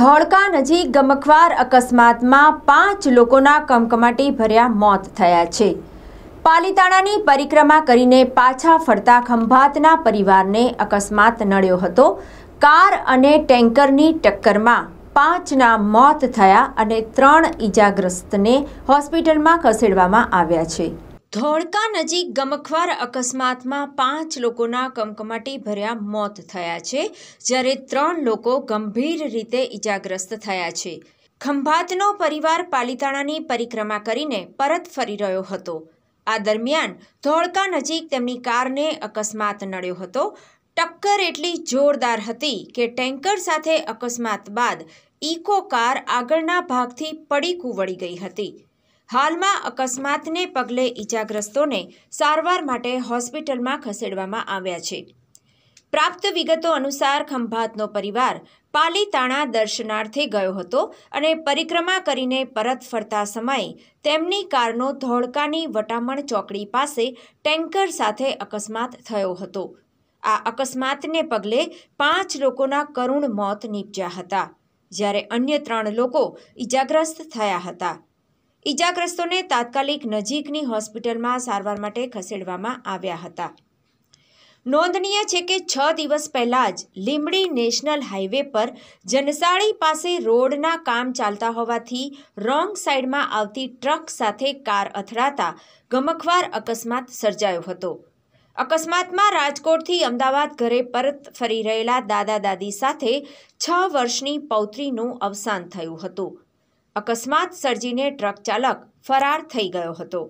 ધોળકા નજીક ગમખવાર અકસ્માતમાં પાંચ લોકોના કમકમાટી ભર્યા મોત થયા છે પાલિતાણાની પરિક્રમા કરીને પાછા ફરતા ખંભાતના પરિવારને અકસ્માત નડ્યો હતો કાર અને ટેન્કરની ટક્કરમાં પાંચના મોત થયા અને ત્રણ ઈજાગ્રસ્તને હોસ્પિટલમાં ખસેડવામાં આવ્યા છે ધોળકા નજીક ગમખવાર અકસ્માતમાં પાંચ લોકોના કમકમાટી ભર્યા મોત થયા છે જ્યારે ત્રણ લોકો ગંભીર રીતે ઇજાગ્રસ્ત થયા છે ખંભાતનો પરિવાર પાલિતાણાની પરિક્રમા કરીને પરત ફરી રહ્યો હતો આ દરમિયાન ધોળકા નજીક તેમની કારને અકસ્માત નડ્યો હતો ટક્કર એટલી જોરદાર હતી કે ટેન્કર સાથે અકસ્માત બાદ ઇકો કાર આગળના ભાગથી પડી કૂવળી ગઈ હતી હાલમાં અકસ્માતને પગલે ઈજાગ્રસ્તોને સારવાર માટે હોસ્પિટલમાં ખસેડવામાં આવ્યા છે પ્રાપ્ત વિગતો અનુસાર ખંભાતનો પરિવાર પાલીતાણા દર્શનાર્થે ગયો હતો અને પરિક્રમા કરીને પરત ફરતા સમયે તેમની કારનો ધોળકાની વટામણ ચોકડી પાસે ટેન્કર સાથે અકસ્માત થયો હતો આ અકસ્માતને પગલે પાંચ લોકોના કરુણ મોત નીપજ્યા હતા જ્યારે અન્ય ત્રણ લોકો ઈજાગ્રસ્ત થયા હતા ઇજાગ્રસ્તોને તાત્કાલિક નજીકની હોસ્પિટલમાં સારવાર માટે ખસેડવામાં આવ્યા હતા નોંધનીય છે કે છ દિવસ પહેલાં જ લીંબડી નેશનલ હાઈવે પર જનસાળી પાસે રોડના કામ ચાલતા હોવાથી રોંગ સાઈડમાં આવતી ટ્રક સાથે કાર અથડાતા ગમખવાર અકસ્માત સર્જાયો હતો અકસ્માતમાં રાજકોટથી અમદાવાદ ઘરે પરત ફરી રહેલા દાદા દાદી સાથે છ વર્ષની પૌત્રીનું અવસાન થયું હતું અકસ્માત સર્જીને ટ્રક ચાલક ફરાર થઈ ગયો હતો